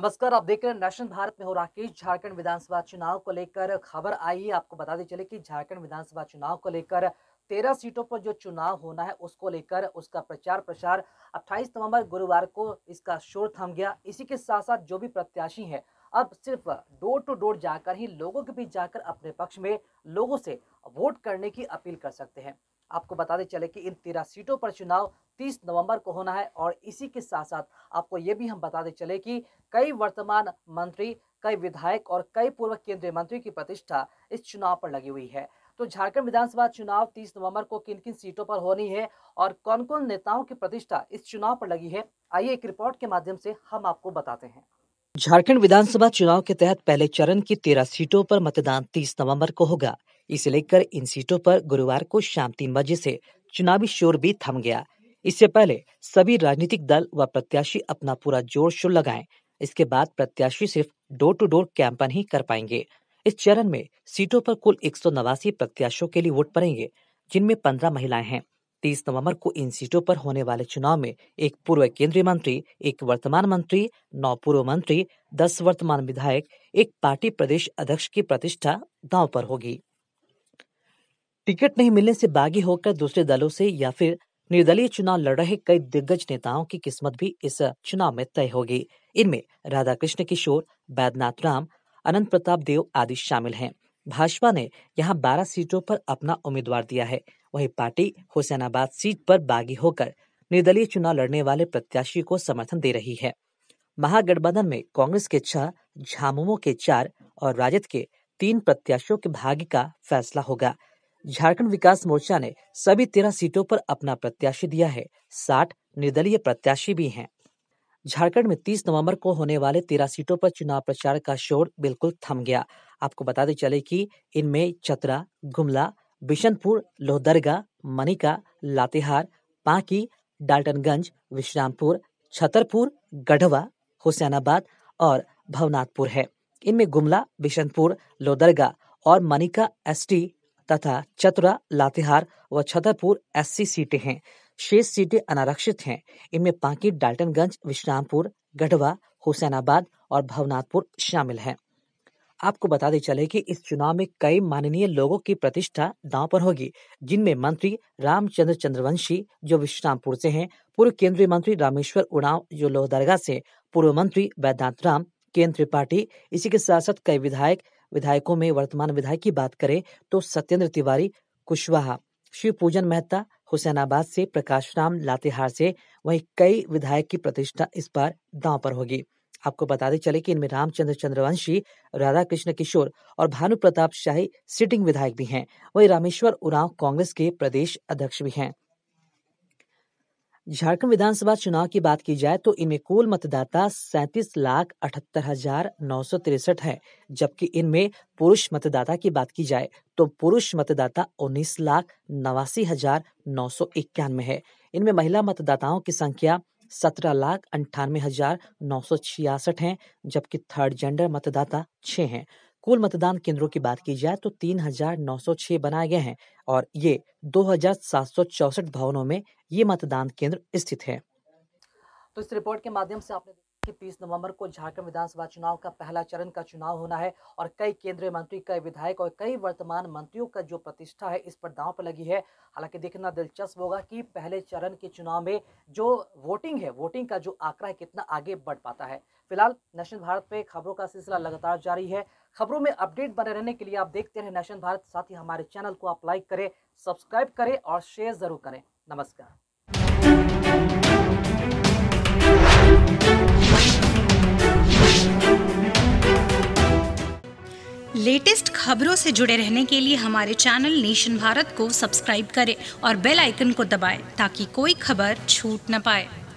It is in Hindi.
नमस्कार आप देख रहे हैं नेशनल भारत में हो राकेश झारखंड विधानसभा चुनाव को लेकर खबर आई है आपको दी चले कि झारखंड विधानसभा चुनाव को लेकर तेरह सीटों पर जो चुनाव होना है उसको लेकर उसका प्रचार प्रसार 28 नवंबर गुरुवार को इसका शोर थम गया इसी के साथ साथ जो भी प्रत्याशी हैं अब सिर्फ डोर टू डोर जाकर ही लोगों के बीच जाकर अपने पक्ष में लोगों से वोट करने की अपील कर सकते हैं आपको बताते चले कि इन तेरह सीटों पर चुनाव 30 नवंबर को होना है और इसी के साथ साथ आपको ये भी हम बताते चले कि कई वर्तमान मंत्री कई विधायक और कई पूर्व केंद्रीय मंत्री की प्रतिष्ठा इस चुनाव पर लगी हुई है तो झारखंड विधानसभा चुनाव 30 नवंबर को किन किन सीटों पर होनी है और कौन कौन नेताओं की प्रतिष्ठा इस चुनाव पर लगी है आइए एक रिपोर्ट के माध्यम से हम आपको बताते हैं झारखंड विधानसभा चुनाव के तहत पहले चरण की तेरह सीटों पर मतदान 30 नवंबर को होगा इसे लेकर इन सीटों पर गुरुवार को शाम तीन बजे से चुनावी शोर भी थम गया इससे पहले सभी राजनीतिक दल व प्रत्याशी अपना पूरा जोर शोर लगाएं इसके बाद प्रत्याशी सिर्फ डोर टू डोर कैंपन ही कर पाएंगे इस चरण में सीटों पर कुल एक प्रत्याशियों के लिए वोट पड़ेंगे जिनमें पंद्रह महिलाएं हैं तीस नवंबर को इन सीटों पर होने वाले चुनाव में एक पूर्व केंद्रीय मंत्री एक वर्तमान मंत्री नौ पूर्व मंत्री दस वर्तमान विधायक एक पार्टी प्रदेश अध्यक्ष की प्रतिष्ठा दांव पर होगी टिकट नहीं मिलने से बागी होकर दूसरे दलों से या फिर निर्दलीय चुनाव लड़ रहे कई दिग्गज नेताओं की किस्मत भी इस चुनाव में तय होगी इनमें राधाकृष्ण किशोर बैद्यनाथ राम अनंत प्रताप देव आदि शामिल हैं भाजपा ने यहां 12 सीटों पर अपना उम्मीदवार दिया है वहीं पार्टी हुसैनाबाद सीट पर बागी होकर निर्दलीय चुनाव लड़ने वाले प्रत्याशी को समर्थन दे रही है महागठबंधन में कांग्रेस के छह झामुमो के चार और राजद के तीन प्रत्याशियों के भाग्य का फैसला होगा झारखंड विकास मोर्चा ने सभी तेरह सीटों पर अपना प्रत्याशी दिया है साठ निर्दलीय प्रत्याशी भी हैं झारखंड में 30 नवंबर को होने वाले तेरह सीटों पर चुनाव प्रचार का शोर बिल्कुल थम गया आपको बताते चले कि इनमें चतरा गुमला बिशनपुर लोहदरगा मनिका लातेहार पाकी डाल्टनगंज विश्रामपुर छतरपुर गढ़वा हुसैनाबाद और भवनाथपुर है इनमें गुमला बिशनपुर लोदरगा और मनिका एसटी तथा चतरा लातेहार व छतरपुर एससी सीटें हैं शेष सीटें अनारक्षित हैं इनमें पांकी डाल्टनगंज विश्रामपुर गढ़वा हुसैनाबाद और भवनाथपुर शामिल हैं आपको बताते चले कि इस चुनाव में कई माननीय लोगों की प्रतिष्ठा दांव पर होगी जिनमें मंत्री रामचंद्र चंद्रवंशी जो विश्रामपुर से हैं पूर्व केंद्रीय मंत्री रामेश्वर उड़ाव जो लोहदरगा से पूर्व मंत्री वैद्यनाथ राम केंद्र त्रिपाठी इसी के साथ साथ कई विधायक विधायकों में वर्तमान विधायक की बात करें तो सत्येंद्र तिवारी कुशवाहा श्री पूजन मेहता हुसैनाबाद से प्रकाश राम लातेहार से वहीं कई विधायक की प्रतिष्ठा इस बार दांव पर होगी आपको बताते चले कि इनमें रामचंद्र चंद्रवंशी राधा कृष्ण किशोर और भानु प्रताप शाही सिटिंग विधायक भी हैं वहीं रामेश्वर उरांव कांग्रेस के प्रदेश अध्यक्ष भी हैं झारखंड विधानसभा चुनाव की बात की जाए तो इनमें कुल मतदाता सैतीस लाख अठहत्तर हजार नौ सौ तिरसठ है जबकि इनमें पुरुष मतदाता की बात की जाए तो पुरुष मतदाता उन्नीस लाख नवासी हजार नौ सौ इक्यानवे है इनमें महिला मतदाताओं की संख्या सत्रह लाख अंठानवे हजार नौ सौ छियासठ है जबकि थर्ड जेंडर मतदाता छह हैं कुल मतदान केंद्रों की बात की जाए तो 3,906 बनाए गए हैं और ये 2,764 भवनों में ये मतदान केंद्र स्थित है तो इस रिपोर्ट के माध्यम से आपने कि 30 नवंबर को झारखंड विधानसभा चुनाव का पहला चरण का चुनाव होना है और कई केंद्रीय मंत्री कई विधायक और कई वर्तमान मंत्रियों का जो प्रतिष्ठा है इस पर दांव पर लगी है हालांकि देखना दिलचस्प होगा कि पहले चरण के चुनाव में जो वोटिंग है वोटिंग का जो आंकड़ा है कितना आगे बढ़ पाता है फिलहाल नेशनल भारत पे खबरों का सिलसिला लगातार जारी है खबरों में अपडेट बने रहने के लिए आप देखते रहे नेशन भारत साथ ही हमारे चैनल को आप लाइक करें सब्सक्राइब करें और शेयर जरूर करें नमस्कार लेटेस्ट खबरों से जुड़े रहने के लिए हमारे चैनल नेशन भारत को सब्सक्राइब करें और बेल आइकन को दबाएं ताकि कोई खबर छूट न पाए